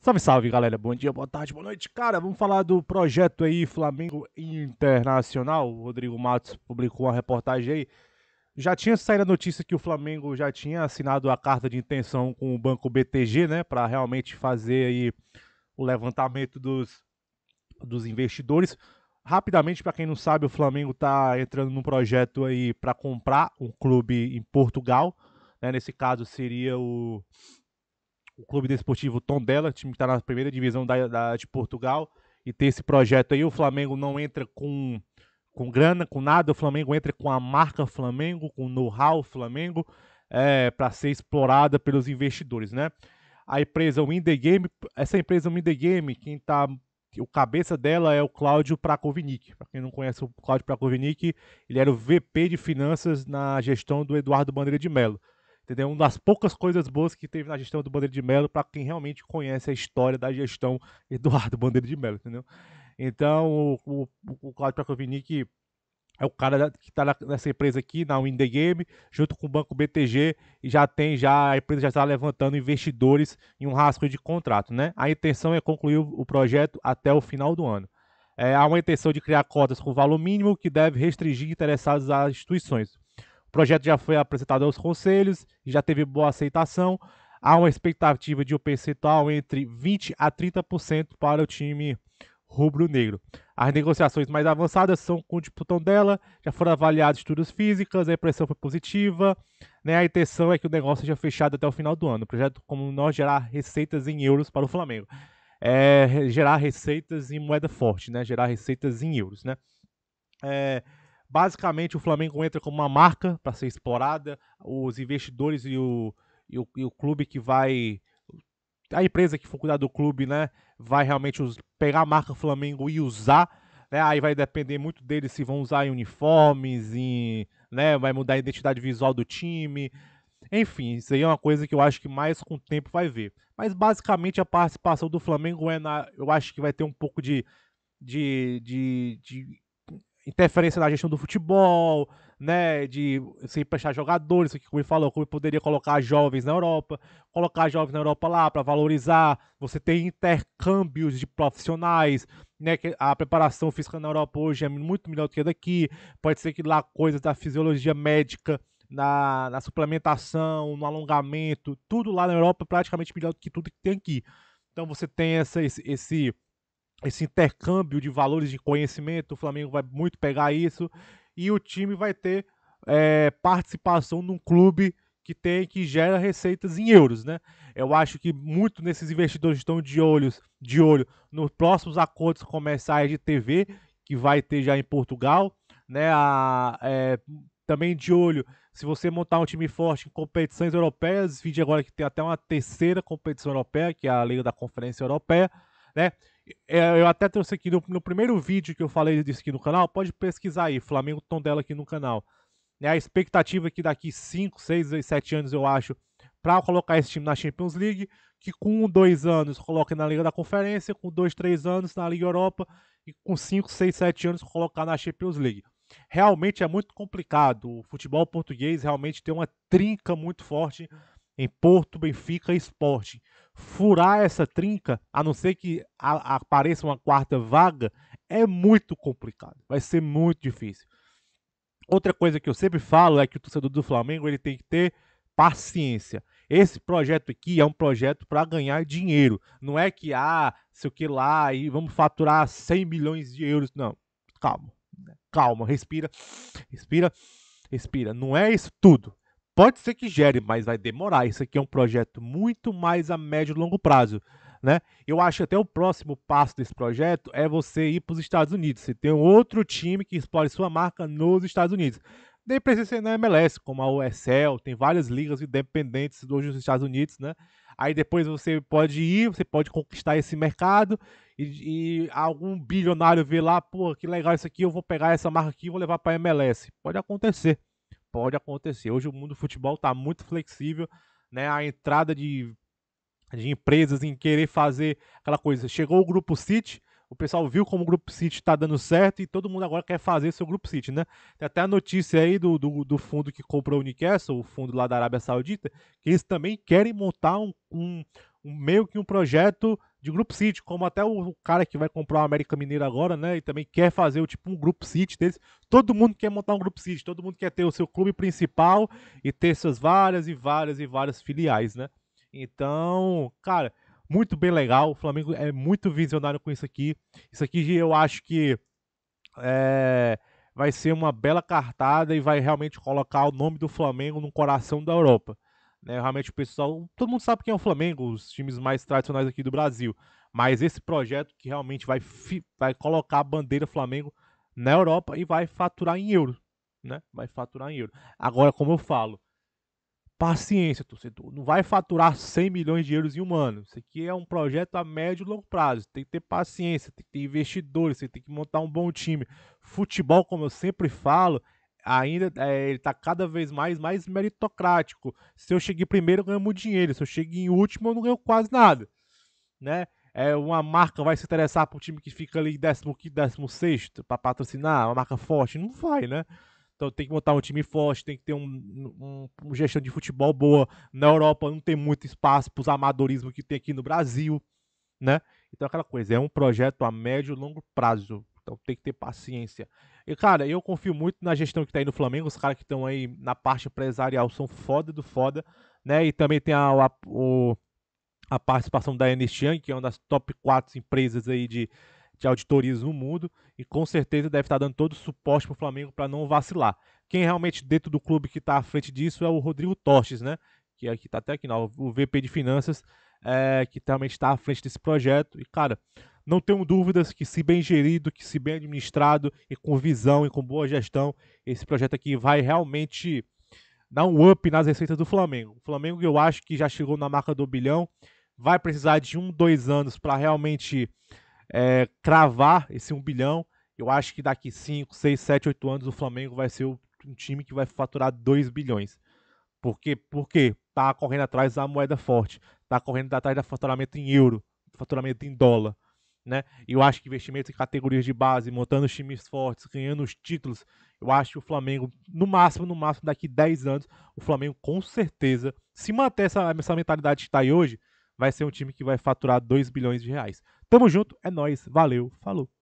Salve, salve, galera. Bom dia, boa tarde, boa noite. Cara, vamos falar do projeto aí Flamengo Internacional. O Rodrigo Matos publicou uma reportagem aí. Já tinha saído a notícia que o Flamengo já tinha assinado a carta de intenção com o banco BTG, né, para realmente fazer aí o levantamento dos, dos investidores. Rapidamente, para quem não sabe, o Flamengo está entrando num projeto aí para comprar um clube em Portugal. Né? Nesse caso seria o o Clube Desportivo Tondela, time que está na primeira divisão da, da, de Portugal, e ter esse projeto aí. O Flamengo não entra com, com grana, com nada, o Flamengo entra com a marca Flamengo, com o know-how Flamengo, é, para ser explorada pelos investidores, né? A empresa Win The Game, essa empresa Win The Game, quem está o cabeça dela é o Cláudio Prakovnik. Para quem não conhece o Cláudio Prakovnik, ele era o VP de finanças na gestão do Eduardo Bandeira de Mello. Entendeu? Uma das poucas coisas boas que teve na gestão do Bandeira de Melo, para quem realmente conhece a história da gestão Eduardo Bandeira de Melo, entendeu? Então, o, o, o Claudio que é o cara que está nessa empresa aqui, na Wind Game, junto com o Banco BTG, e já tem, já a empresa já está levantando investidores em um rascunho de contrato, né? A intenção é concluir o projeto até o final do ano. É, há uma intenção de criar cotas com valor mínimo que deve restringir interessados às instituições. O projeto já foi apresentado aos conselhos e já teve boa aceitação. Há uma expectativa de um percentual entre 20% a 30% para o time rubro-negro. As negociações mais avançadas são com o de dela. já foram avaliados estudos físicos, a impressão foi positiva, né? a intenção é que o negócio seja fechado até o final do ano. O projeto como nós gerar receitas em euros para o Flamengo. É, gerar receitas em moeda forte, né? gerar receitas em euros. Né? É, Basicamente, o Flamengo entra como uma marca para ser explorada, os investidores e o, e o, e o clube que vai a empresa que for cuidar do clube, né, vai realmente pegar a marca Flamengo e usar, né, aí vai depender muito deles se vão usar em uniformes, em, né, vai mudar a identidade visual do time, enfim, isso aí é uma coisa que eu acho que mais com o tempo vai ver. Mas basicamente a participação do Flamengo é na, eu acho que vai ter um pouco de, de, de, de interferência na gestão do futebol, né, de se emprestar jogadores, que como ele falou, como ele poderia colocar jovens na Europa, colocar jovens na Europa lá para valorizar, você tem intercâmbios de profissionais, né, que a preparação física na Europa hoje é muito melhor do que a daqui, pode ser que lá coisas da fisiologia médica, na, na suplementação, no alongamento, tudo lá na Europa é praticamente melhor do que tudo que tem aqui. Então você tem essa, esse, esse esse intercâmbio de valores de conhecimento, o Flamengo vai muito pegar isso e o time vai ter é, participação num clube que tem que gera receitas em euros, né? Eu acho que muito nesses investidores estão de olhos, de olho nos próximos acordos comerciais de TV que vai ter já em Portugal, né? A, é, também de olho se você montar um time forte em competições europeias, vídeo agora que tem até uma terceira competição europeia que é a Liga da Conferência Europeia, né? É, eu até trouxe aqui no, no, primeiro vídeo que eu falei disso aqui no canal, pode pesquisar aí, Flamengo Tom dela aqui no canal. Né, a expectativa é que daqui 5, 6, 7 anos, eu acho, para colocar esse time na Champions League, que com 2 anos coloque na Liga da Conferência, com 2, 3 anos na Liga Europa e com 5, 6, 7 anos colocar na Champions League. Realmente é muito complicado. O futebol português realmente tem uma trinca muito forte em Porto, Benfica e Sporting furar essa trinca, a não ser que a, apareça uma quarta vaga, é muito complicado. Vai ser muito difícil. Outra coisa que eu sempre falo é que o torcedor do Flamengo ele tem que ter paciência. Esse projeto aqui é um projeto para ganhar dinheiro. Não é que, ah, sei o que lá, e vamos faturar 100 milhões de euros. Não, calma. Calma, respira, respira, respira. Não é isso tudo. Pode ser que gere, mas vai demorar. Isso aqui é um projeto muito mais a médio e longo prazo. Né? Eu acho até o próximo passo desse projeto é você ir para os Estados Unidos. Você tem outro time que explore sua marca nos Estados Unidos. Daí precisa ser na MLS, como a USL, tem várias ligas independentes hoje nos Estados Unidos, né? Aí depois você pode ir, você pode conquistar esse mercado e, e algum bilionário vê lá, pô, que legal isso aqui, eu vou pegar essa marca aqui e vou levar para a MLS. Pode acontecer pode acontecer. Hoje o mundo do futebol está muito flexível, né? A entrada de, de empresas em querer fazer aquela coisa. Chegou o grupo City, o pessoal viu como o grupo City está dando certo e todo mundo agora quer fazer seu grupo City, né? Tem até a notícia aí do, do, do fundo que comprou o Newcastle, o fundo lá da Arábia Saudita, que eles também querem montar um, um, um meio que um projeto de Group City, como até o cara que vai comprar o América Mineiro agora, né? E também quer fazer o tipo um Group City desse. Todo mundo quer montar um Group City, todo mundo quer ter o seu clube principal e ter suas várias e várias e várias filiais, né? Então, cara, muito bem legal. O Flamengo é muito visionário com isso aqui. Isso aqui eu acho que é, vai ser uma bela cartada e vai realmente colocar o nome do Flamengo no coração da Europa. Né? Realmente o pessoal, todo mundo sabe quem é o Flamengo, os times mais tradicionais aqui do Brasil. Mas esse projeto que realmente vai, vai colocar a bandeira Flamengo na Europa e vai faturar em euro, né? Vai faturar em euro. Agora, como eu falo, paciência, torcedor. Não vai faturar 100 milhões de euros em um ano. Isso aqui é um projeto a médio e longo prazo. Tem que ter paciência, tem que ter investidores, você tem que montar um bom time. Futebol, como eu sempre falo, ainda é, ele tá cada vez mais mais meritocrático. Se eu cheguei primeiro, eu ganho muito dinheiro. Se eu cheguei em último, eu não ganho quase nada, né? É, uma marca vai se interessar por um time que fica ali 15 décimo sexto para patrocinar, uma marca forte, não vai, né? Então tem que montar um time forte, tem que ter um, um, uma gestão de futebol boa. Na Europa não tem muito espaço para os amadorismo que tem aqui no Brasil, né? Então aquela coisa, é um projeto a médio e longo prazo. Então tem que ter paciência. E, cara, eu confio muito na gestão que tá aí no Flamengo. Os caras que estão aí na parte empresarial são foda do foda, né? E também tem a, a, o, a participação da Ernst Young, que é uma das top 4 empresas aí de, de auditorias no mundo. E com certeza deve estar tá dando todo o suporte pro Flamengo para não vacilar. Quem realmente dentro do clube que tá à frente disso é o Rodrigo Tostes, né? Que aqui é, tá até aqui, não, o VP de Finanças, é, que realmente está à frente desse projeto. E, cara, não tenho dúvidas que, se bem gerido, que se bem administrado e com visão e com boa gestão, esse projeto aqui vai realmente dar um up nas receitas do Flamengo. O Flamengo, eu acho que já chegou na marca do bilhão, vai precisar de um, dois anos para realmente é, cravar esse um bilhão. Eu acho que daqui 5, 6, 7, 8 anos o Flamengo vai ser um time que vai faturar 2 bilhões. Por quê? Porque tá correndo atrás da moeda forte, tá correndo atrás do faturamento em euro, faturamento em dólar né? Eu acho que investimento em categorias de base, montando os times fortes, ganhando os títulos, eu acho que o Flamengo, no máximo, no máximo, daqui 10 anos, o Flamengo com certeza, se manter essa, essa mentalidade que está aí hoje, vai ser um time que vai faturar 2 bilhões de reais. Tamo junto, é nós, valeu, falou.